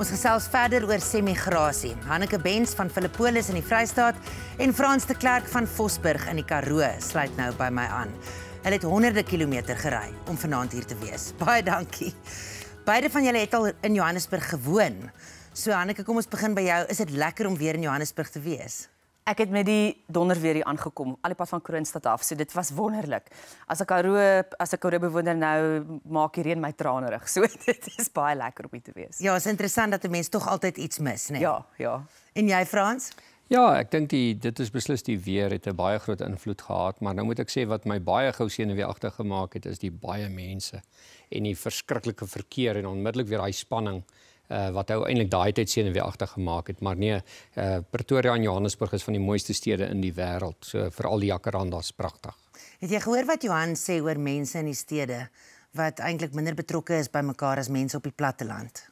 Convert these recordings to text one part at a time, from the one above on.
Ons gesels verder oor semigrasie. Hanneke Bens van Filippolis in die Vrystaat en Frans de Klerk van Vosburg in die Karoo sluit nou by my aan. Hulle het honderde kilometer gery om vanaand hier te wees. Baie dankie. Beide van julle het al in Johannesburg gewoon. So Hanneke, kom ons begin by jou. Is dit lekker om weer in Johannesburg te wees? Ek het met die donder weer hier aangekom, alipad van Kroonstad af. So dit was wonderlik. As ek Karoo, as ek Karoo bewoner nou maak hier reën my trane rig. So dit is baie lekker om hier te wees. Ja, is interessant dat 'n mens tog altyd iets mis, né? Nee? Ja, ja. En jy Frans? Ja, ek dink die dit is beslis die weer het 'n baie groot invloed gehad, maar nou moet ek sê wat my baie gou senuweeagtig gemaak het is die baie mense en die verskriklike verkeer en onmiddellik weer daai spanning uh, wat hy eintlik daai tyd sien en weer agter gemaak het. Maar nee, uh, Pretoria en Johannesburg is van die mooiste stede in die wêreld. So veral die jacarandas pragtig. Het jy gehoor wat Johan sê oor mense in die stede wat eintlik minder betrokke is by mekaar as mense op die platte land?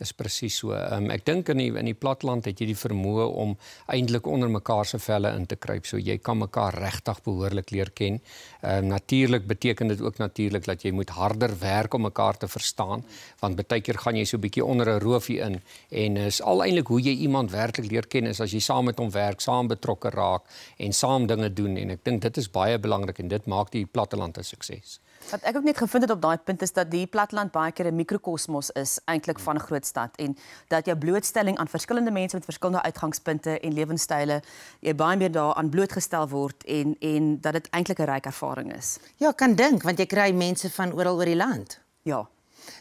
is presies so. Um, ek dink in die, in die platland het jy die vermoë om eintlik onder mekaar se velle in te kruip. So jy kan mekaar regtig behoorlik leer ken. Ehm um, natuurlik beteken dit ook natuurlik dat jy moet harder werk om mekaar te verstaan, want baie keer gaan jy so 'n bietjie onder 'n roofie in en is al eintlik hoe jy iemand werklik leer ken is as jy saam met hom werk, saam betrokke raak en saam dinge doen en ek dink dit is baie belangrik en dit maak die platteland 'n sukses. Wat ek ook net gevind het op daai punt is dat die platland baie keer 'n mikrokosmos is eintlik van 'n groot stad en dat jou blootstelling aan verskillende mense met verskillende uitgangspunte en lewenstye jy baie meer daaraan blootgestel word en en dat dit eintlik 'n ryk ervaring is. Ja, kan dink want jy kry mense van oral oor die land. Ja.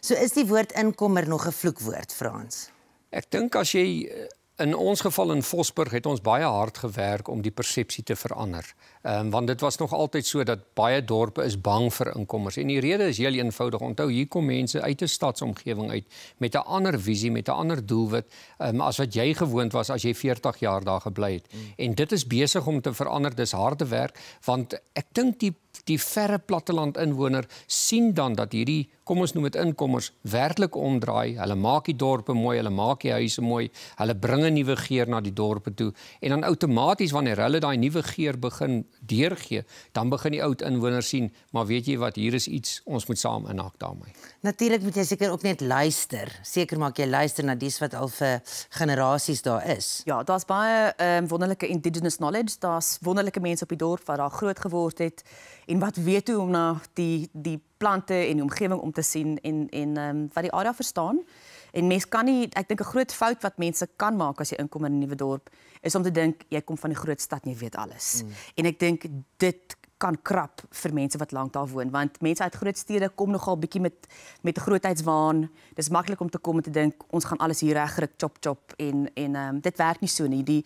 So is die woord inkommer nog 'n vloekwoord, Frans? Ek dink as jy In ons geval in Vosburg het ons baie hard gewerk om die persepsie te verander. Ehm um, want dit was nog altyd so dat baie dorpe is bang vir inkommers en die rede is heel eenvoudig. Onthou hier kom mense uit 'n stadsomgewing uit met 'n ander visie, met 'n ander doelwit ehm um, as wat jy gewoond was as jy 40 jaar daar gebly het. Mm. En dit is besig om te verander. Dis harde werk want ek dink die die verre platteland inwoner sien dan dat hierdie kom ons noem dit inkommers werklik omdraai. Hulle maak die dorpe mooi, hulle maak die huise mooi, hulle bring 'n nuwe geur na die dorpe toe en dan outomaties wanneer hulle daai nuwe geur begin deurgee, dan begin die ou inwoners sien, maar weet jy wat, hier is iets ons moet saam inhak daarmee. Natuurlik moet jy seker ook net luister. Seker maak jy luister na dies wat al vir generasies daar is. Ja, daar's baie um, wonderlike indigenous knowledge, daar's wonderlike mense op die dorp wat daar groot geword het en wat weet hoe om na die die plante en die omgewing om te sien en en ehm um, wat die area verstaan. En mens kan nie ek dink 'n groot fout wat mense kan maak as jy inkom in 'n nuwe dorp is om te dink jy kom van die groot stad en jy weet alles. Mm. En ek dink dit kan krap vir mense wat lank daar woon want mense uit groot stede kom nogal bietjie met met 'n grootheidswaan. Dis maklik om te kom en te dink ons gaan alles hier regryk chop chop en en ehm um, dit werk nie so nie. Die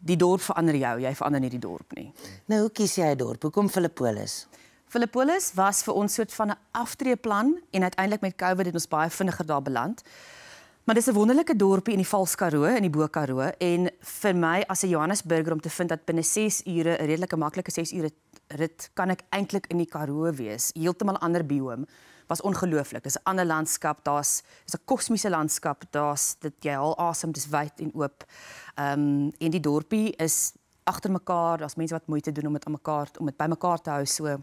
die dorp verander jou, jy verander nie die dorp nie. Nou hoe kies jy 'n dorp? Hoekom Philippolis? Filippolis was vir ons soort van 'n aftreeplan en uiteindelik met COVID het ons baie vinniger daar beland. Maar dis 'n wonderlike dorpie in die Valskaroo in die Bo-Karoo en vir my as 'n Johannesburger om te vind dat binne 6 ure 'n redelike maklike 6 ure rit kan ek eintlik in die Karoo wees, heeltemal ander biome was ongelooflik. Dis 'n ander landskap. Daar's is 'n kosmiese landskap. Daar's dit jy haal asem, awesome, dis wyd en oop. Ehm um, en die dorpie is agter mekaar. Daar's mense wat moeite doen om dit aan mekaar om dit bymekaar te hou. So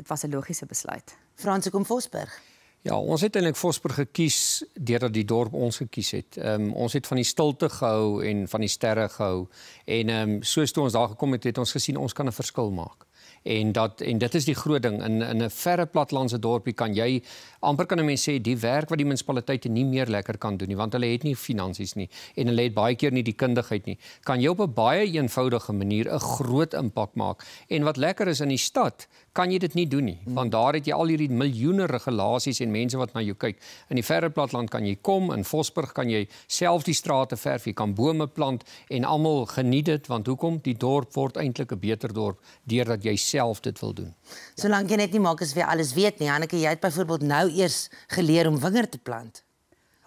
dit was 'n logiese besluit. Frans kom Vosburg. Ja, ons het eintlik Vosburg gekies deurdat die dorp ons gekies het. Ehm um, ons het van die stilte gehou en van die sterre gehou en ehm um, soos toe ons daar gekom het, het ons gesien ons kan 'n verskil maak en dat en dit is die groot ding in in 'n verre platlandse dorpie kan jy amper kan 'n mens sê die werk wat die munisipaliteite nie meer lekker kan doen nie want hulle het nie finansies nie en hulle het baie keer nie die kundigheid nie kan jy op 'n baie eenvoudige manier 'n groot impak maak en wat lekker is in die stad kan jy dit nie doen nie hmm. want daar het jy al hierdie miljoene regulasies en mense wat na jou kyk in die verre platland kan jy kom in Vosburg kan jy self die strate verf jy kan bome plant en almal geniet dit want hoekom die dorp word eintlik 'n beter dorp deurdat jy zelf dit wil doen. Zolang jy net niet maak as jy alles weet nie, Hanneke, jy het byvoorbeeld nou eers geleer om vinger te plant.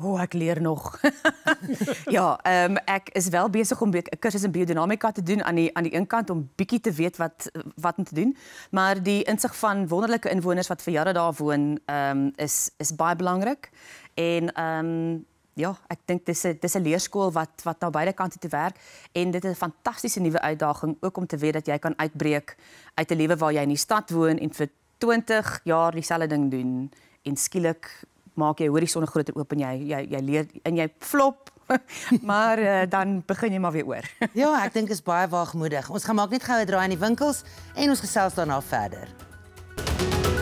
O, oh, ik leer nog. ja, ehm um, is wel bezig om een kursus in biodynamica te doen aan die aan die een kant om bietjie te weten wat wat om te doen, maar die inzicht van wonderlike inwoners wat vir jare daar woon, ehm, is is baie belangrik en ehm, ja, ek dink dis 'n dis 'n leerskool wat wat aan beide kante te werk en dit is 'n fantastiese nuwe uitdaging ook om te weet dat jy kan uitbreek uit 'n lewe waar jy in die stad woon en vir 20 jaar dieselfde ding doen en skielik maak jy horison groter oop en jy jy jy leer en jy flop maar uh, dan begin jy maar weer oor. ja, ek dink is baie waagmoedig. Ons gaan maak net goue draai in die winkels en ons gesels daarna verder. Ja.